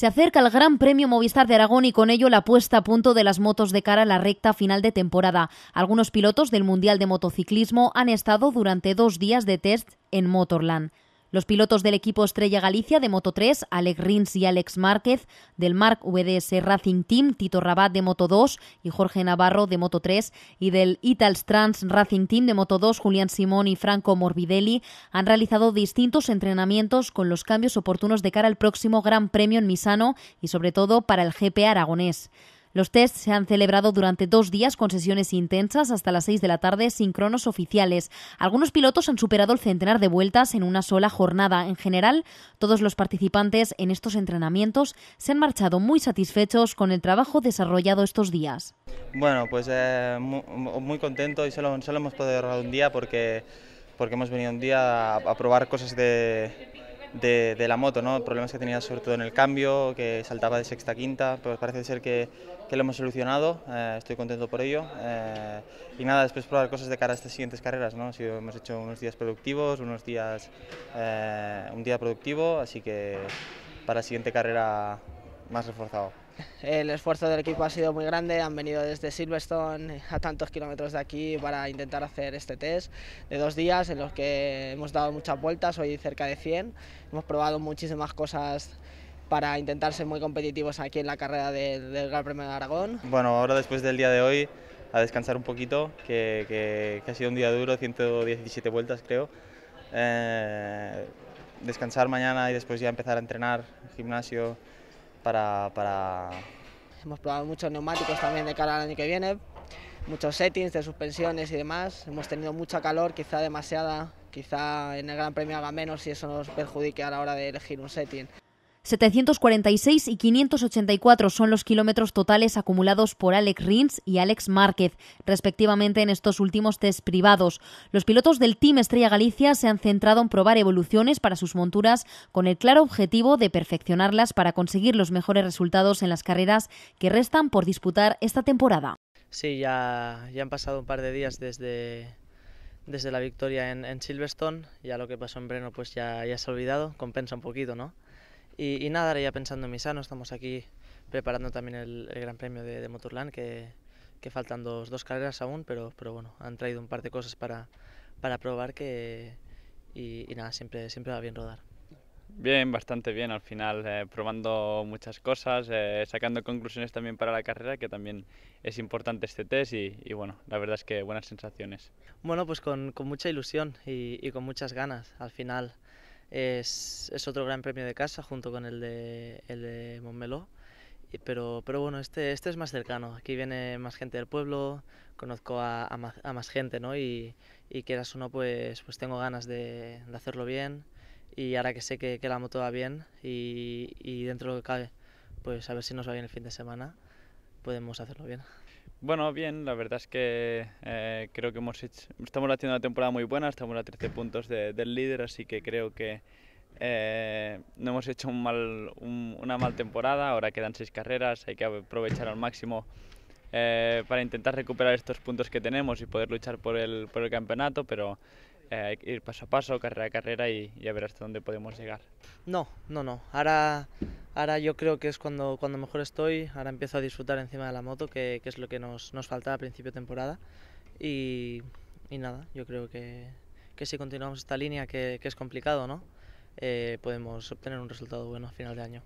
Se acerca el Gran Premio Movistar de Aragón y con ello la puesta a punto de las motos de cara a la recta final de temporada. Algunos pilotos del Mundial de Motociclismo han estado durante dos días de test en Motorland. Los pilotos del equipo Estrella Galicia de Moto 3, Alex Rins y Alex Márquez, del Mark VDS Racing Team, Tito Rabat de Moto 2 y Jorge Navarro de Moto 3, y del Trans Racing Team de Moto 2, Julián Simón y Franco Morbidelli, han realizado distintos entrenamientos con los cambios oportunos de cara al próximo Gran Premio en Misano y sobre todo para el GP aragonés. Los tests se han celebrado durante dos días con sesiones intensas hasta las seis de la tarde sin cronos oficiales. Algunos pilotos han superado el centenar de vueltas en una sola jornada. En general, todos los participantes en estos entrenamientos se han marchado muy satisfechos con el trabajo desarrollado estos días. Bueno, pues eh, muy, contento y solo, solo hemos podido un día porque, porque hemos venido un día a probar cosas de de, la moto, ¿no? problemas que tenía sobre todo en el cambio, que saltaba de sexta a quinta, pero pues parece ser que, lo hemos solucionado, eh, estoy contento por ello. Eh, y nada, después probar cosas de cara a estas siguientes carreras, ¿no? hemos hecho unos días productivos, unos días, eh, un día productivo, así que para la siguiente carrera más reforzado. El esfuerzo del equipo ha sido muy grande, han venido desde Silverstone a tantos kilómetros de aquí para intentar hacer este test de dos días en los que hemos dado muchas vueltas, hoy cerca de 100, hemos probado muchísimas cosas para intentar ser muy competitivos aquí en la carrera del, Gran Premio de Aragón. Bueno, ahora después del día de hoy a descansar un poquito, que, ha sido un día duro, 117 vueltas creo. Eh, descansar mañana y después ya empezar a entrenar, gimnasio, para, Hemos probado muchos neumáticos también de cara al año que viene, muchos settings de suspensiones y demás. Hemos tenido mucha calor, quizá demasiada, quizá en el Gran Premio haga menos y eso nos perjudique a la hora de elegir un setting. 746 y 584 son los kilómetros totales acumulados por Alex Rins y Alex Márquez, respectivamente en estos últimos test privados. Los pilotos del Team Estrella Galicia se han centrado en probar evoluciones para sus monturas con el claro objetivo de perfeccionarlas para conseguir los mejores resultados en las carreras que restan por disputar esta temporada. Sí, ya, ya han pasado un par de días desde, desde la victoria en, Silverstone. Ya lo que pasó en Breno pues ya, ya se ha olvidado, compensa un poquito, ¿no? Y, nada, ahora ya pensando en Misano, estamos aquí preparando también el, Gran Premio de, de Motorland, que, faltan dos, dos carreras aún, pero, pero bueno, han traído un par de cosas para, para probar que, y, nada, siempre, siempre va bien rodar. Bien, bastante bien al final, eh, probando muchas cosas, eh, sacando conclusiones también para la carrera, que también es importante este test y, bueno, la verdad es que buenas sensaciones. Bueno, pues con, mucha ilusión y, y, con muchas ganas al final es, otro gran premio de casa junto con el de, el Montmeló. Pero, pero bueno, este, este es más cercano. Aquí viene más gente del pueblo, conozco a, más, gente, ¿no? Y, y, eras uno pues, pues tengo ganas de, hacerlo bien. Y ahora que sé que, que la moto va bien y, y dentro de lo que cabe, pues a ver si nos va bien el fin de semana podemos hacerlo bien. Bueno, bien, la verdad es que eh, creo que hemos hecho, estamos haciendo una temporada muy buena, estamos a 13 puntos del líder, así que creo que eh, no hemos hecho mal, una mal temporada, ahora quedan seis carreras, hay que aprovechar al máximo eh, para intentar recuperar estos puntos que tenemos y poder luchar por el, por el campeonato, pero eh, ir paso a paso, carrera a carrera y, y, a ver hasta dónde podemos llegar. No, no, no. Ahora, ahora yo creo que es cuando, cuando mejor estoy. Ahora empiezo a disfrutar encima de la moto, que, que es lo que nos, nos faltaba a principio de temporada. Y, y nada, yo creo que, que, si continuamos esta línea, que, que es complicado, ¿no? Eh, podemos obtener un resultado bueno a final de año.